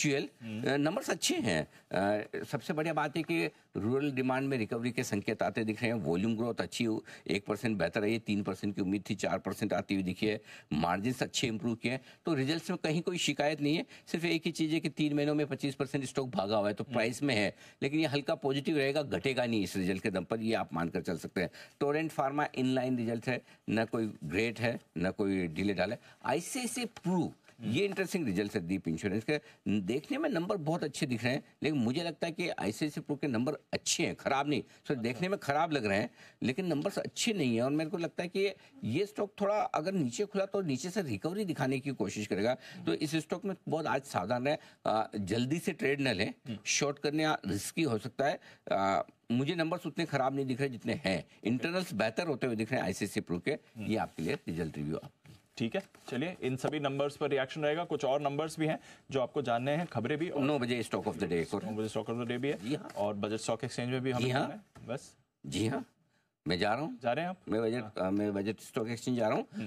Actual numbers hmm. uh, अच्छे हैं uh, सबसे बढ़िया बात है कि रूरल डिमांड में रिकवरी के संकेत आते दिख रहे हैं वॉल्यूम ग्रोथ अच्छी हो एक परसेंट बेहतर है तीन परसेंट की उम्मीद थी चार परसेंट आती हुई दिखी है मार्जिन अच्छे इंप्रूव किए हैं तो रिजल्ट में कहीं कोई शिकायत नहीं है सिर्फ एक ही चीज़ है कि तीन महीनों में पच्चीस परसेंट स्टॉक भागा हुआ है तो प्राइस hmm. में है लेकिन ये हल्का पॉजिटिव रहेगा घटेगा नहीं इस रिजल्ट के दम पर ये आप मानकर चल सकते हैं टोरेंट फार्मा इनलाइन रिजल्ट है न कोई ग्रेट है न कोई डिले डाल है आई सी प्रूव हम्म। ये इंटरेस्टिंग रिजल्ट है दीप इंश्योरेंस के देखने में नंबर बहुत अच्छे दिख रहे हैं लेकिन मुझे लगता है कि आईसीआईसी प्रो के नंबर अच्छे हैं खराब नहीं सर अच्छा। देखने में खराब लग रहे हैं लेकिन नंबर्स अच्छे नहीं है और मेरे को लगता है कि ये स्टॉक थोड़ा अगर नीचे खुला तो नीचे से रिकवरी दिखाने की कोशिश करेगा हम्म। तो इस स्टॉक में बहुत आज सावधान रहे जल्दी से ट्रेड न लें शॉर्ट हम्म। करने रिस्की हो सकता है मुझे नंबर्स उतने खराब नहीं दिख रहे जितने हैं इंटरनल्स बेहतर होते हुए दिख रहे हैं आईसीसी प्रो के ये आपके लिए रिजल्ट रिव्यू आप ठीक है चलिए इन सभी नंबर्स पर रिएक्शन रहेगा कुछ और नंबर्स भी हैं जो आपको जानने हैं खबरें भी नौ बजे स्टॉक ऑफ द डे नौ बजे स्टॉक ऑफ द डे भी है जी हाँ और बजट स्टॉक एक्सचेंज में भी हम हाँ बस जी हाँ मैं जा रहा हूँ जा रहे हैं आप मैं बजट हाँ। हाँ, मैं बजट स्टॉक एक्सचेंज जा रहा हूँ